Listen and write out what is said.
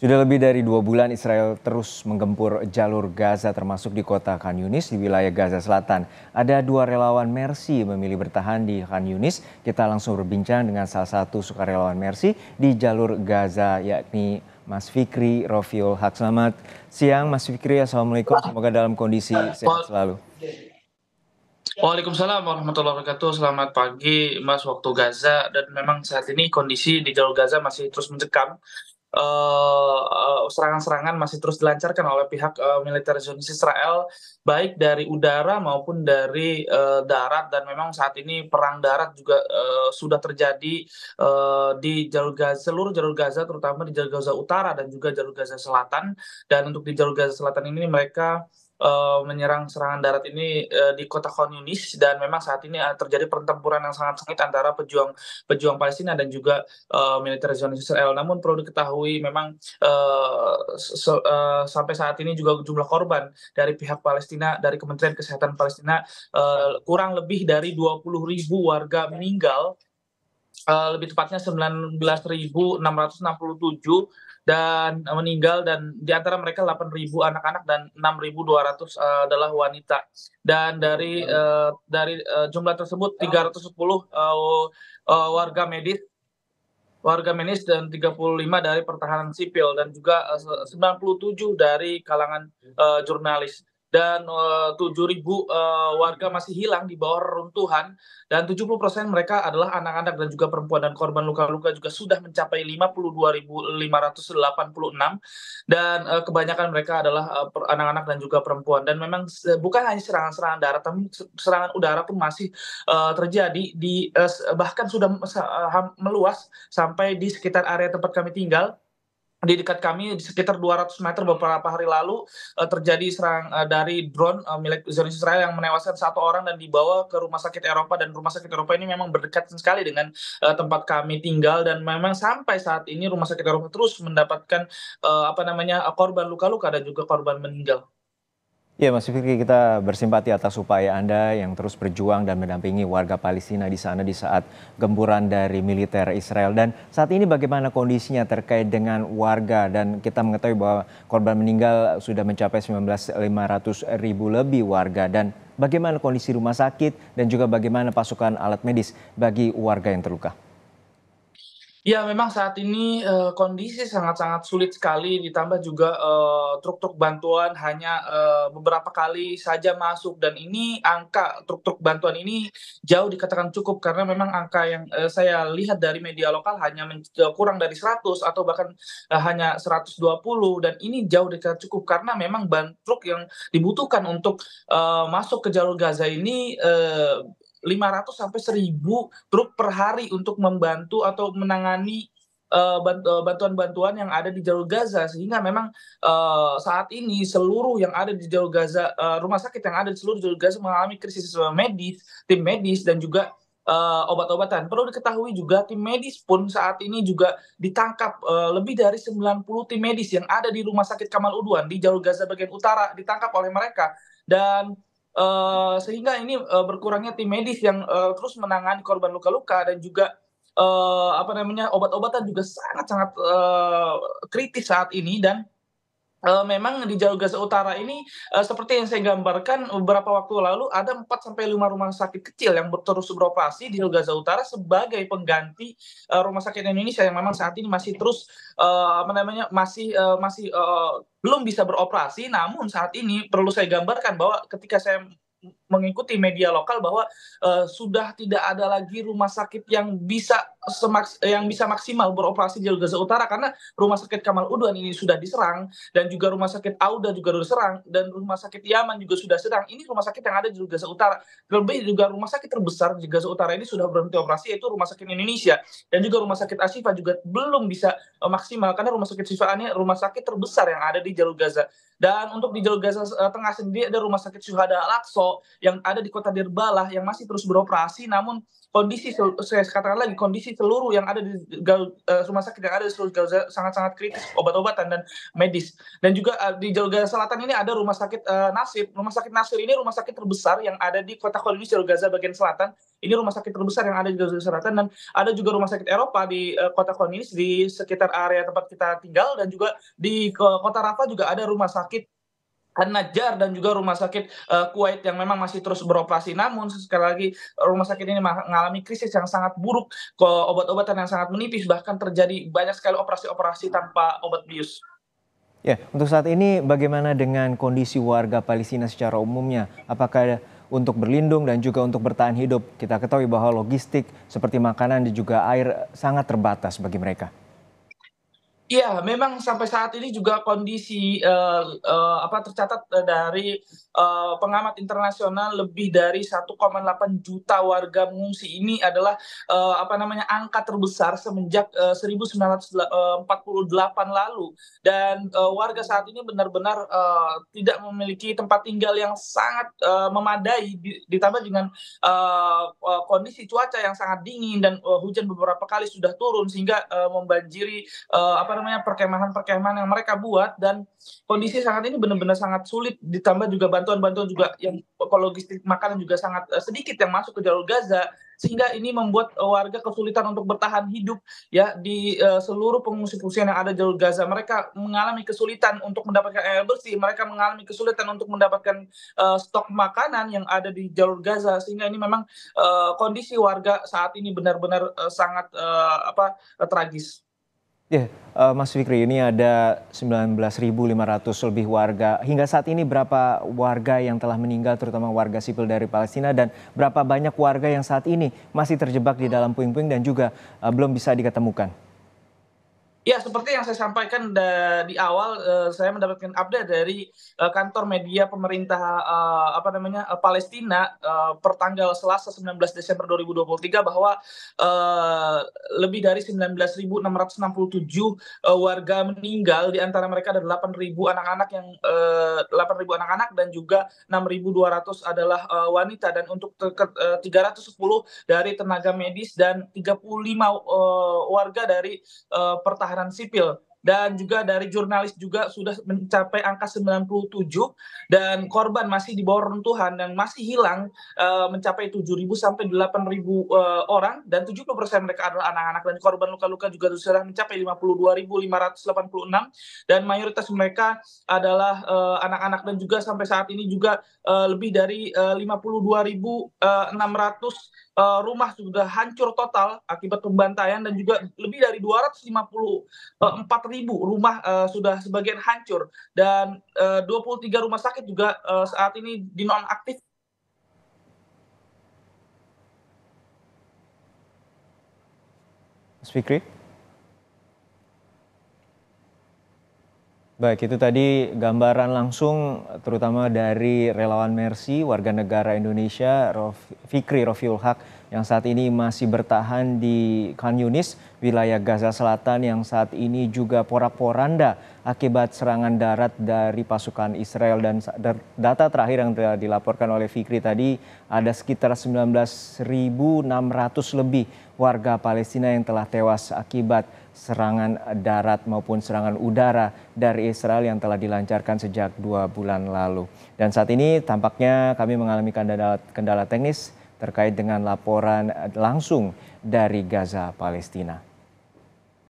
Sudah lebih dari dua bulan Israel terus menggempur jalur Gaza termasuk di kota Khan Yunis di wilayah Gaza Selatan. Ada dua relawan Mercy memilih bertahan di Khan Yunis. Kita langsung berbincang dengan salah satu sukarelawan Mersi di jalur Gaza yakni Mas Fikri Rofiul Hak. Selamat siang Mas Fikri, Assalamualaikum. Semoga dalam kondisi sehat selalu. Waalaikumsalam warahmatullahi wabarakatuh. Selamat pagi Mas waktu Gaza dan memang saat ini kondisi di jalur Gaza masih terus mencekam Eh, eh, serangan-serangan masih terus dilancarkan oleh pihak uh, militer Zionis Israel baik dari udara maupun dari uh, darat dan memang saat ini perang darat juga uh, sudah terjadi uh, di jalur Gaza seluruh jalur Gaza terutama di jalur Gaza utara dan juga jalur Gaza selatan dan untuk di jalur Gaza selatan ini mereka Eh, menyerang serangan darat ini uh, di kota Khan Yunis dan memang saat ini uh, terjadi pertempuran yang sangat sengit antara pejuang pejuang Palestina dan juga uh, militer Zionis Israel. Namun perlu diketahui memang uh, so, uh, sampai saat ini juga jumlah korban dari pihak Palestina dari Kementerian Kesehatan Palestina uh, kurang lebih dari 20 ribu warga meninggal Uh, lebih tepatnya 19.667 dan eh, meninggal dan di antara mereka 8.000 anak-anak dan 6.200 uh, eh, adalah wanita. Dan dari uh, dari uh, jumlah tersebut 310 uh, uh, warga medis warga medis dan 35 dari pertahanan sipil dan juga uh, 97 dari kalangan uh, jurnalis dan uh, 7.000 uh, warga masih hilang di bawah runtuhan dan 70% mereka adalah anak-anak dan juga perempuan dan korban luka-luka juga sudah mencapai 52.586 dan uh, kebanyakan mereka adalah eh, anak-anak uh, dan juga perempuan dan memang uh, bukan hanya serangan-serangan darat tapi serangan udara pun masih uh, terjadi di uh, bahkan sudah meluas sampai di sekitar area tempat kami tinggal di dekat kami di sekitar 200 meter beberapa hari lalu eh, terjadi serang eh, dari drone eh, milik Zionis Israel yang menewaskan satu orang dan dibawa ke rumah sakit Eropa dan rumah sakit Eropa ini memang berdekatan sekali dengan tempat kami tinggal dan memang sampai saat ini rumah sakit Eropa terus mendapatkan apa namanya korban luka-luka dan juga korban meninggal. Ya, Mas Fikri, kita bersimpati atas upaya Anda yang terus berjuang dan mendampingi warga Palestina di sana di saat gemburan dari militer Israel. Dan saat ini bagaimana kondisinya terkait dengan warga? Dan kita mengetahui bahwa korban meninggal sudah mencapai 19.500 ribu lebih warga. Dan bagaimana kondisi rumah sakit dan juga bagaimana pasukan alat medis bagi warga yang terluka? Ya, memang saat ini eh, kondisi sangat-sangat sulit sekali, ditambah juga, truk eh, truk-truk bantuan hanya, eh, beberapa kali saja masuk dan ini angka truk-truk bantuan ini jauh dikatakan cukup karena memang angka yang, saya lihat dari media lokal hanya men kurang dari 100 atau bahkan, eee, hanya 120 dan ini jauh dikatakan cukup karena memang ban truk yang dibutuhkan untuk, masuk ke jalur Gaza ini, 500 sampai 1000 truk per hari untuk membantu atau menangani eh, eh, bantuan-bantuan yang ada di jalur Gaza sehingga memang eh, saat ini seluruh yang ada di jalur Gaza rumah sakit yang ada di seluruh jalur Gaza mengalami krisis medis, tim medis dan juga obat-obatan. Perlu diketahui juga tim medis pun saat ini juga ditangkap lebih dari 90 tim medis yang ada di rumah sakit Kamal Uduan di jalur Gaza bagian utara ditangkap oleh mereka dan Eh, sehingga ini uh, berkurangnya tim medis yang uh, terus menangani korban luka-luka dan juga uh, apa namanya obat-obatan juga sangat-sangat uh, kritis saat ini dan Uh, memang di Jalur Gaza Utara ini uh, seperti yang saya gambarkan beberapa waktu lalu ada 4 sampai 5 rumah sakit kecil yang terus beroperasi di Jalur Gaza Utara sebagai pengganti uh, rumah sakit Indonesia yang memang saat ini masih terus uh, apa namanya masih uh, masih uh, belum bisa beroperasi namun saat ini perlu saya gambarkan bahwa ketika saya mengikuti media lokal bahwa uh, sudah tidak ada lagi rumah sakit yang bisa semaks yang bisa maksimal beroperasi di Gaza Utara karena rumah sakit Kamal Udwan ini sudah diserang dan juga rumah sakit Auda juga sudah serang dan rumah sakit Yaman juga sudah serang. Ini rumah sakit yang ada di Gaza Utara. Terlebih juga rumah sakit terbesar di Gaza Utara ini sudah berhenti operasi yaitu rumah sakit Indonesia dan juga rumah sakit Asifa juga belum bisa uh, maksimal karena rumah sakit Asifa ini rumah sakit terbesar yang ada di Jalur Gaza. Dan untuk di Jalur Gaza Tengah sendiri ada rumah sakit Syuhada Al-Aqsa yang ada di kota Derbalah yang masih terus beroperasi namun kondisi saya katakan lagi kondisi seluruh yang ada di eh, rumah sakit yang ada di seluruh Gaza sangat-sangat kritis obat-obatan dan medis dan juga eh, di Jalur Gaza Selatan ini ada rumah sakit uh, Nasir rumah sakit Nasir ini rumah sakit terbesar yang ada di kota Khan Jalur Gaza bagian selatan ini rumah sakit terbesar yang ada di Gaza Selatan dan ada juga rumah sakit Eropa di uh, kota Khan di sekitar area tempat kita tinggal dan juga di kota Rafa juga ada rumah sakit An Najjar dan juga rumah sakit uh, Kuwait yang memang masih terus beroperasi. Namun sekali lagi rumah sakit ini mengalami krisis yang sangat buruk, obat-obatan yang sangat menipis, bahkan terjadi banyak sekali operasi-operasi tanpa obat bius. Ya, untuk saat ini bagaimana dengan kondisi warga Palestina secara umumnya? Apakah untuk berlindung dan juga untuk bertahan hidup? Kita ketahui bahwa logistik seperti makanan dan juga air sangat terbatas bagi mereka. Iya, memang sampai saat ini juga kondisi uh, uh, apa tercatat eh, dari uh, pengamat internasional lebih dari 1,8 juta warga mengungsi ini adalah uh, apa namanya angka terbesar semenjak uh, 1948 lalu dan uh, warga saat ini benar-benar uh, tidak memiliki tempat tinggal yang sangat uh, memadai ditambah dengan uh, uh, kondisi cuaca yang sangat dingin dan uh, hujan beberapa kali sudah turun sehingga uh, membanjiri uh, apa namanya perkemahan-perkemahan yang mereka buat dan kondisi saat ini benar-benar sangat sulit ditambah juga bantuan-bantuan juga yang logistik makanan juga sangat eh, sedikit yang masuk ke jalur Gaza sehingga ini membuat eh, warga kesulitan untuk bertahan hidup ya di uh, seluruh pengungsi-pengungsian yang ada di jalur Gaza mereka mengalami kesulitan untuk mendapatkan air bersih mereka mengalami kesulitan untuk mendapatkan uh, stok makanan yang ada di jalur Gaza sehingga ini memang uh, kondisi warga saat ini benar-benar uh, sangat uh, apa uh, tragis. Ya, yeah, uh, Mas Fikri, ini ada 19.500 lebih warga. Hingga saat ini berapa warga yang telah meninggal, terutama warga sipil dari Palestina, dan berapa banyak warga yang saat ini masih terjebak di dalam puing-puing dan juga uh, belum bisa diketemukan? Ya, seperti yang saya sampaikan da di awal, uh, saya mendapatkan update dari uh, kantor media pemerintah uh, apa namanya uh, Palestina uh, pertanggal Selasa 19 Desember 2023 bahwa uh, lebih dari 19.667 uh, warga meninggal, di antara mereka ada 8.000 anak-anak yang uh, 8.000 anak-anak dan juga 6.200 adalah uh, wanita dan untuk uh, 310 dari tenaga medis dan 35 uh, warga dari uh, pertahanan pertahanan sipil dan juga dari jurnalis juga sudah mencapai angka 97 dan korban masih di bawah runtuhan dan masih hilang uh, mencapai 7.000 sampai 8.000 uh, eh, orang dan 70% mereka adalah anak-anak dan korban luka-luka juga sudah mencapai 52.586 dan mayoritas mereka adalah eh, anak-anak uh, dan juga sampai saat ini juga uh, lebih dari uh, 52.600 ratus rumah sudah hancur total akibat pembantaian dan juga lebih dari 254 ribu rumah uh, sudah sebagian hancur dan eh, uh, 23 rumah sakit juga uh, saat ini dinonaktif Mas Fikri? Baik, itu tadi gambaran langsung terutama dari relawan Mercy, warga negara Indonesia, Rof, Fikri Rofiul Haq, yang saat ini masih bertahan di Khan Yunis, wilayah Gaza Selatan yang saat ini juga porak-poranda akibat serangan darat dari pasukan Israel dan data terakhir yang telah dilaporkan oleh Fikri tadi ada sekitar 19.600 lebih warga Palestina yang telah tewas akibat serangan darat maupun serangan udara dari Israel yang telah dilancarkan sejak dua bulan lalu. Dan saat ini tampaknya kami mengalami kendala, kendala teknis terkait dengan laporan eh, langsung dari Gaza, Palestina.